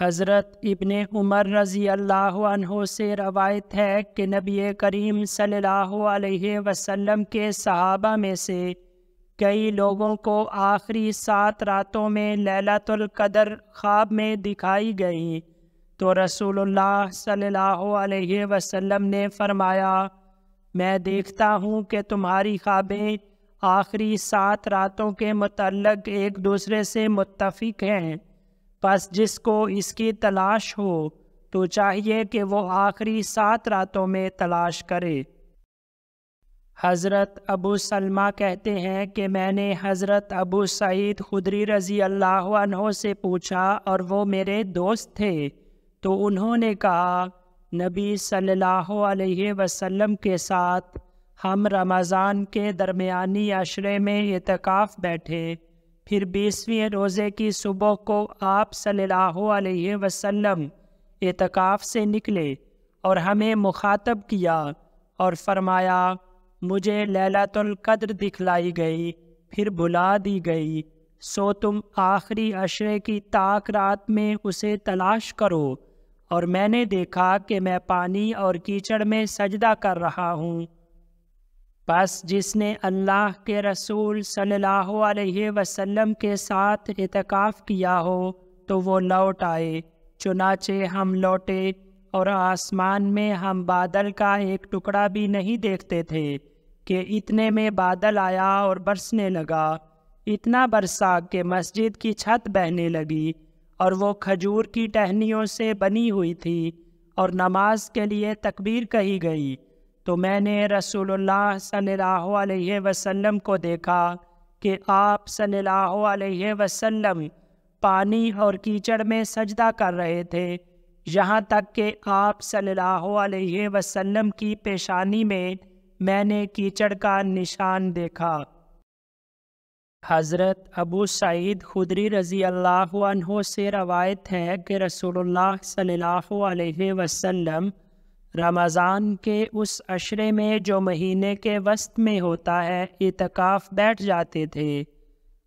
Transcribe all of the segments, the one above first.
हज़रत इबन उमर रज़ी अल्लाह से रवायत है कि नबी करीम अलैहि वसल्लम के सहाबा में से कई लोगों को आखिरी सात रातों में कदर ख्वाब में दिखाई गई तो रसूलुल्लाह सल्लल्लाहु अलैहि वसल्लम ने फरमाया मैं देखता हूँ कि तुम्हारी ख्वाबें आखिरी सात रातों के मतलब एक दूसरे से मुतफिक हैं बस जिसको इसकी तलाश हो तो चाहिए कि वो आखिरी सात रातों में तलाश करे हज़रत अबू सलमा कहते हैं कि मैंने हज़रत अबू सईद खुदरी रज़ी अल्लाह से पूछा और वो मेरे दोस्त थे तो उन्होंने कहा नबी सल्लल्लाहु अलैहि वसल्लम के साथ हम रमज़ान के दरमियानी अशरे में इतकाफ़ बैठे फिर बीसवें रोज़े की सुबह को आप सल्लल्लाहु अलैहि वसल्लम एतकाफ़ से निकले और हमें मुखातब किया और फरमाया मुझे लैलातुल कद्र दिखलाई गई फिर भुला दी गई सो तुम आखिरी अशरे की ताक रात में उसे तलाश करो और मैंने देखा कि मैं पानी और कीचड़ में सजदा कर रहा हूँ बस जिसने अल्लाह के रसूल सल्लल्लाहु अलैहि वसल्लम के साथ इतकाफ़ किया हो तो वो लौट आए चुनाचे हम लौटे और आसमान में हम बादल का एक टुकड़ा भी नहीं देखते थे कि इतने में बादल आया और बरसने लगा इतना बरसा कि मस्जिद की छत बहने लगी और वो खजूर की टहनियों से बनी हुई थी और नमाज के लिए तकबीर कही गई तो मैंने रसूलुल्लाह सल्लल्लाहु अलैहि वसल्लम को देखा कि आप सल्लल्लाहु अलैहि वसल्लम पानी और कीचड़ में सजदा कर रहे थे यहाँ तक कि आप सल्लल्लाहु अलैहि वसल्लम की पेशानी में मैंने कीचड़ का निशान देखा हज़रत अबू सईद खुदरी रज़ी अल्लाह से रवायत है कि रसूलुल्लाह सल्लल्लाहु अलैहि वसल्लम रमज़ान के उस अशरे में जो महीने के वस्त में होता है इतकाफ़ बैठ जाते थे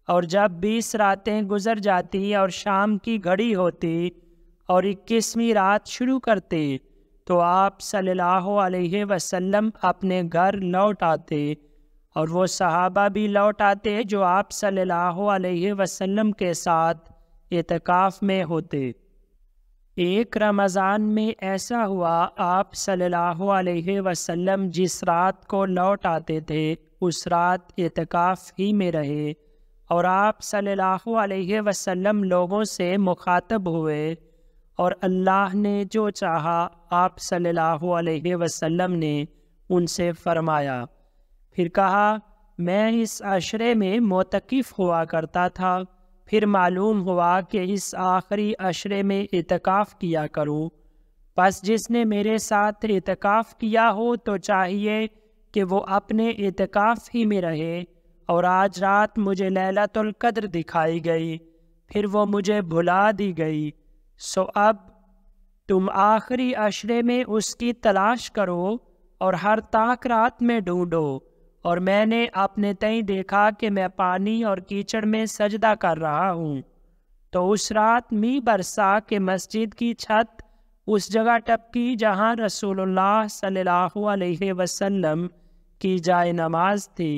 और जब बीस रातें गुज़र जाती और शाम की घड़ी होती और इक्कीसवीं रात शुरू करते तो आप सल्लल्लाहु अलैहि वसल्लम अपने घर लौट आते और वो सहाबा भी लौट आते जो आप सल्लल्लाहु अलैहि वसल्लम के साथ इतकाफ़ में होते एक रमज़ान में ऐसा हुआ आप सल्लल्लाहु अलैहि वसल्लम जिस रात को लौट आते थे उस रात एतकाफ़ ही में रहे और आप सल्लल्लाहु अलैहि वसल्लम लोगों से मुखातब हुए और अल्लाह ने जो चाहा आप सल्लल्लाहु अलैहि वसल्लम ने उनसे फरमाया फिर कहा मैं इस आशरे में मोतकफ़ हुआ करता था फिर मालूम हुआ कि इस आखिरी अशरे में इतकाफ़ किया करूँ बस जिसने मेरे साथ इतकाफ़ किया हो तो चाहिए कि वो अपने इतकाफ़ ही में रहे और आज रात मुझे लैलतुल कद्र दिखाई गई फिर वो मुझे भुला दी गई सो अब तुम आखिरी अशरे में उसकी तलाश करो और हर ताक रात में ढूंढो और मैंने अपने तई देखा कि मैं पानी और कीचड़ में सजदा कर रहा हूँ तो उस रात मी बरसा के मस्जिद की छत उस जगह टपकी जहाँ रसूलुल्लाह सल्लल्लाहु अलैहि वसल्लम की जाए नमाज थी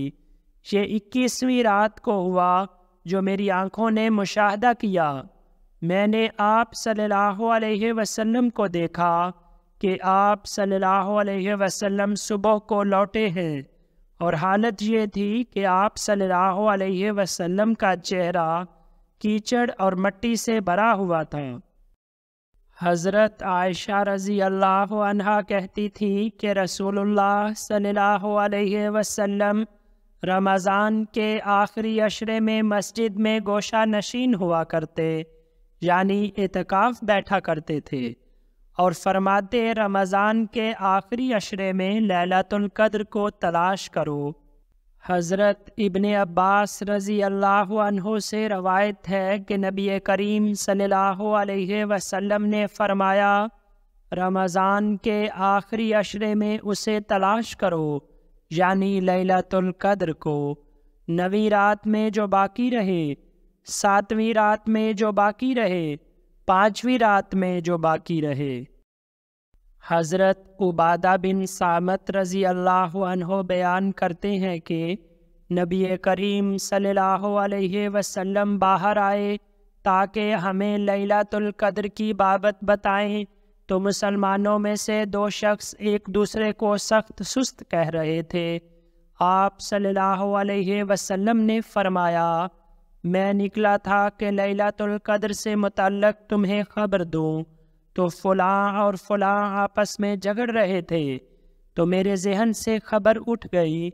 ये इक्कीसवीं रात को हुआ जो मेरी आँखों ने मुशाहदा किया मैंने आप सल्लल्लाहु अलैहि वसल्लम को देखा कि आप सल्लल्लाहु अलैहि वसल्लम सुबह को लौटे हैं और हालत ये थी कि आप सल्लल्लाहु अलैहि वसल्लम का चेहरा कीचड़ और मट्टी से भरा हुआ था हज़रत आयशा रज़ी अल्लाह अनहा कहती थी कि रसूलुल्लाह सल्लल्लाहु अलैहि वसल्लम रमज़ान के आखिरी अशरे में मस्जिद में गोशा नशीन हुआ करते यानी इतिकाफ़ बैठा करते थे और फरमाते रमज़ान के आखिरी अशरे में लैलतुल्कद्र को तलाश करो हज़रत इबन अब्बास रज़ी अल्लाह से रवायत है कि नबी करीम सल्लल्लाहु अलैहि वसल्लम ने फ़रमाया रमज़ान के आखिरी अशरे में उसे तलाश करो यानी लैलतुल्कद्र को नवी रात में जो बाकी रहे सातवीं रात में जो बाकी रहे पांचवी रात में जो बाकी रहे हज़रत उबादा बिन सामत रज़ी अल्लाह बयान करते हैं कि नबी करीम सल्लल्लाहु अलैहि वसल्लम बाहर आए ताकि हमें लैलातुल कद्र की बाबत बताएं तो मुसलमानों में से दो शख्स एक दूसरे को सख्त सुस्त कह रहे थे आप सल्लल्लाहु अलैहि वसल्लम ने फरमाया मैं निकला था कि लैलातुल कद्र से मतलब तुम्हें खबर दूँ तो फलाँ और फलाँ आपस में झगड़ रहे थे तो मेरे जहन से खबर उठ गई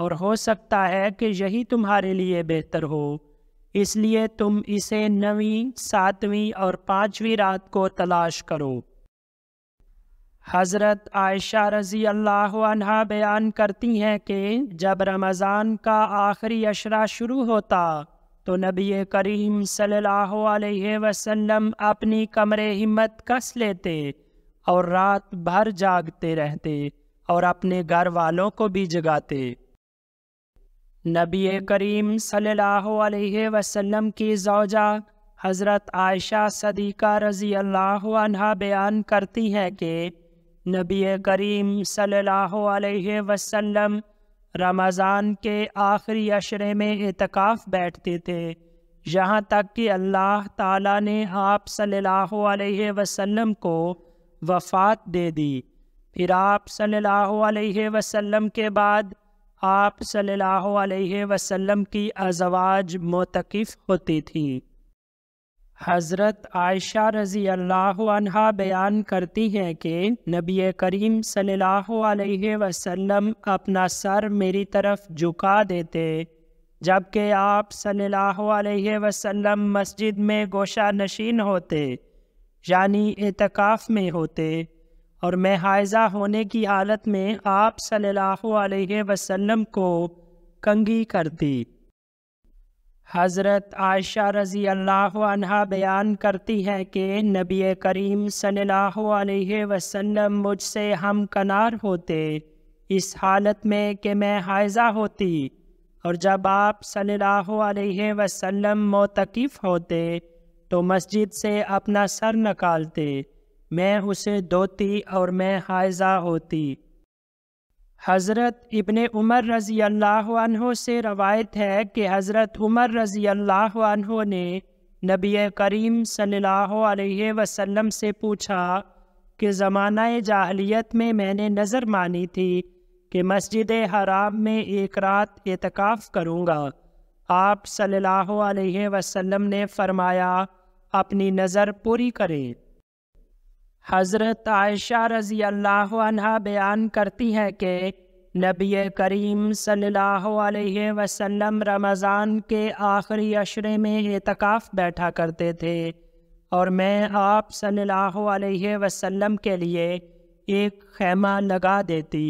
और हो सकता है कि यही तुम्हारे लिए बेहतर हो इसलिए तुम इसे नवीं सातवीं और पाँचवीं रात को तलाश करो हज़रत आयशा रज़ी अल्लाह बयान करती हैं कि जब रमज़ान का आखिरी अशरा शुरू होता तो नबी करीम सल्लल्लाहु अलैहि वसल्लम अपनी कमरे हिम्मत कस लेते और रात भर जागते रहते और अपने घर वालों को भी जगाते नबी करीम सल्लल्लाहु अलैहि वसल्लम की जौजा हज़रत आयशा सदीक़ा रज़ी अल्लाह बयान करती हैं कि नबी करीम सल्लल्लाहु अलैहि वसल्लम रमज़ान के आखिरी अशरे में एतकाफ़ बैठते थे यहाँ तक कि अल्लाह ताला ने आप सल्लल्लाहु अलैहि वसल्लम को वफ़ात दे दी फिर आप सल्लल्लाहु अलैहि वसल्लम के बाद आप सल्लल्लाहु अलैहि वसल्लम की अजवाज मोतकफ़ होती थी हज़रत आयशा रज़ी अल्लाह बयान करती हैं कि नबी करीम सल्लल्लाहु अलैहि वसल्लम अपना सर मेरी तरफ झुका देते जबकि आप सल्लल्लाहु अलैहि वसल्लम मस्जिद में गोशा नशीन होते यानी एतकाफ़ में होते और मैं हायजा होने की हालत में आप सल्लल्लाहु अलैहि वसल्लम को कंगी करती हज़रत आयशा रज़ी अल्लाह अनहा बयान करती है कि नबी करीम सल्लल्लाहु अलैहि वसल्लम मुझसे हम कनार होते इस हालत में कि मैं हाइजा होती और जब आप सल्लल्लाहु अलैहि वसल्लम मोतकीफ़ होते तो मस्जिद से अपना सर निकालते मैं उसे धोती और मैं हाइजा होती हज़रत इबन उमर रज़ी अल्लाह से रवायत है कि हज़रत उमर रज़ी अल्लाह ने नबी करीम सल्लल्लाहु अलैहि वसल्लम से पूछा कि ज़माना जाहलीत में मैंने नज़र मानी थी कि मस्जिद हराम में एक रात एतकाफ़ करूँगा आप सल्लल्लाहु अलैहि वसल्लम ने फ़रमाया अपनी नज़र पूरी करें हज़रत आयशा रज़ी अल्लाह बयान करती हैं कि नबी करीम सल्लल्लाहु अलैहि वसल्लम रमज़ान के आखिरी अशरे में एतकाफ़ बैठा करते थे और मैं आप सल्लल्लाहु अलैहि वसल्लम के लिए एक खैमा लगा देती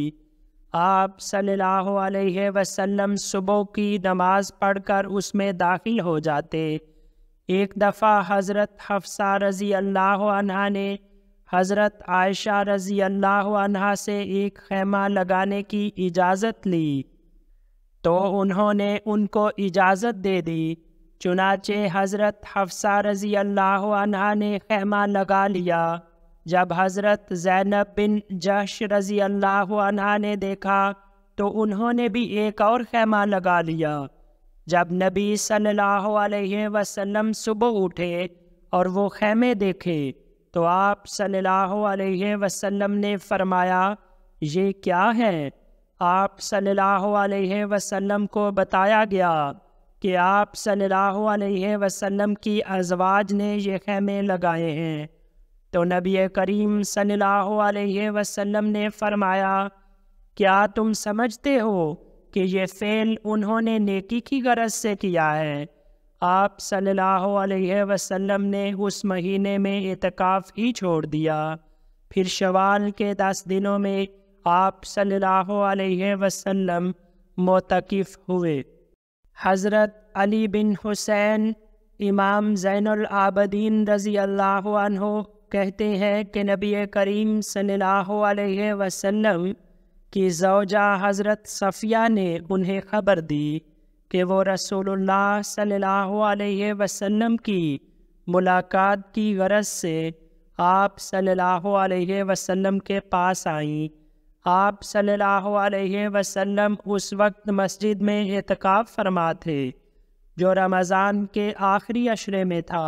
आप सल्लल्लाहु अलैहि वसल्लम सुबह की नमाज़ पढ़कर उसमें दाखिल हो जाते एक दफ़ा हज़रत हफ्सा रज़ी अल्लाह ने हज़रत आयशा रज़ी अल्लाह से एक खैमा लगाने की इजाज़त ली तो उन्होंने उनको इजाज़त दे दी चुनाचे हज़रत हफ्सा रज़ी अल्लाह ने खैमा लगा लिया जब हज़रत ज़ैनब बिन जश रज़ी अल्लाह ने देखा तो उन्होंने भी एक और खैमा लगा लिया जब नबी सल्लल्लाहु अलैहि वसल्लम सुबह उठे और वो खैमे देखे तो आप सल्लल्लाहु अलैहि वसल्लम ने फरमाया ये क्या है आप सल्लल्लाहु अलैहि वसल्लम को बताया गया कि आप सल्लल्लाहु अलैहि वसल्लम की अजवाज ने ये खेमे लगाए हैं तो नबी करीम सल्लल्लाहु अलैहि वसल्लम ने फरमाया क्या तुम समझते हो कि ये फ़ेल उन्होंने नेकी की गरज से किया है आप सल्लल्लाहु अलैहि वसल्लम ने उस महीने में एतकाफ़ ही छोड़ दिया फिर शवाल के दस दिनों में आप सल्लल्लाहु अलैहि वसल्लम मोतकफ़ हुए हज़रत अली बिन हुसैन इमाम ज़ैनआबदीन रज़ी अल्लाह कहते हैं कि नबी करीम सल्लल्लाहु अलैहि वसल्लम की जौजा हज़रत सफ़िया ने उन्हें खबर दी कि वो रसूलुल्लाह सल्लल्लाहु अलैहि वसल्लम की मुलाकात की गरज से आप सल्लल्लाहु अलैहि वसल्लम के पास आई आप सल्लल्लाहु अलैहि वसल्लम उस वक्त मस्जिद में एतकाफ़ फरमा थे जो रमज़ान के आखिरी अशरे में था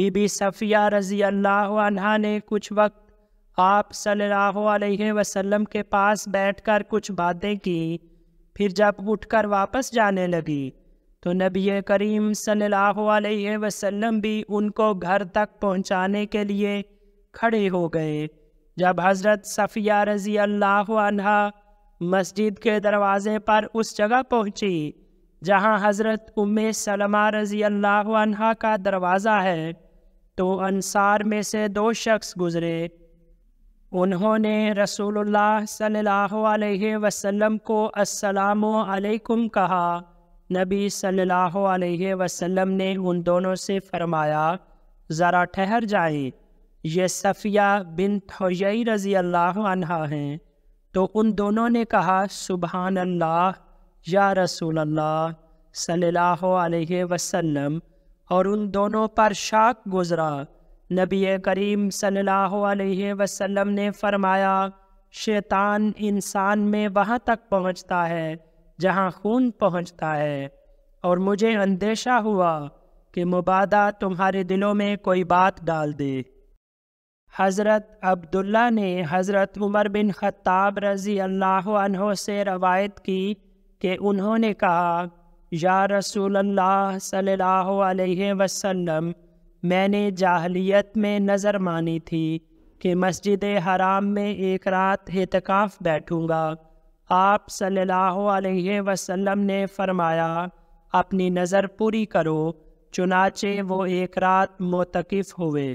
बीबी सफ़िया रज़ी अल्लाह अन्हा ने कुछ वक्त आप सल्लल्लाहु अलैहि वसल्लम के पास बैठकर कुछ बातें की फिर जब उठकर वापस जाने लगी तो नबी करीम सल्लल्लाहु अलैहि वसल्लम भी उनको घर तक पहुंचाने के लिए खड़े हो गए जब हज़रत सफ़िया रज़ी अल्लाह मस्जिद के दरवाज़े पर उस जगह पहुंची जहां हज़रत उम सलमा रज़ी अल्लाह का दरवाज़ा है तो अंसार में से दो शख्स गुज़रे उन्होंने रसूलुल्लाह सल्लल्लाहु अलैहि वसल्लम को अस्सलाम वालेकुम कहा नबी सल्लल्लाहु अलैहि वसल्लम ने उन दोनों से फरमाया ज़रा ठहर जाए ये सफ़िया बिन थोजई रज़ी अल्लाह अनहा हैं तो उन दोनों ने कहा सुबहान अल्लाह या रसूल अल्लाह सल्लल्लाहु अलैहि वसल्लम और उन दोनों पर शाक गुज़रा नबी करीम सल्लल्लाहु अलैहि वसल्लम ने फरमाया शैतान इंसान में वहाँ तक पहुँचता है जहाँ खून पहुँचता है और मुझे अंदेशा हुआ कि मुबादा तुम्हारे दिलों में कोई बात डाल दे हज़रत अब्दुल्ला ने हज़रत उमर बिन ख़त्ताब रज़ी अल्लाह अनहो से रवायत की कि उन्होंने कहा या रसूल अल्लाह सल्लल्लाहु अलैहि वसल्लम मैंने जाहलीत में नज़र मानी थी कि मस्जिद हराम में एक रात एतकाफ़ बैठूँगा आप सल्लल्लाहु अलैहि वसल्लम ने फरमाया अपनी नज़र पूरी करो चुनाचे वो एक रात मोतकफ़ हुए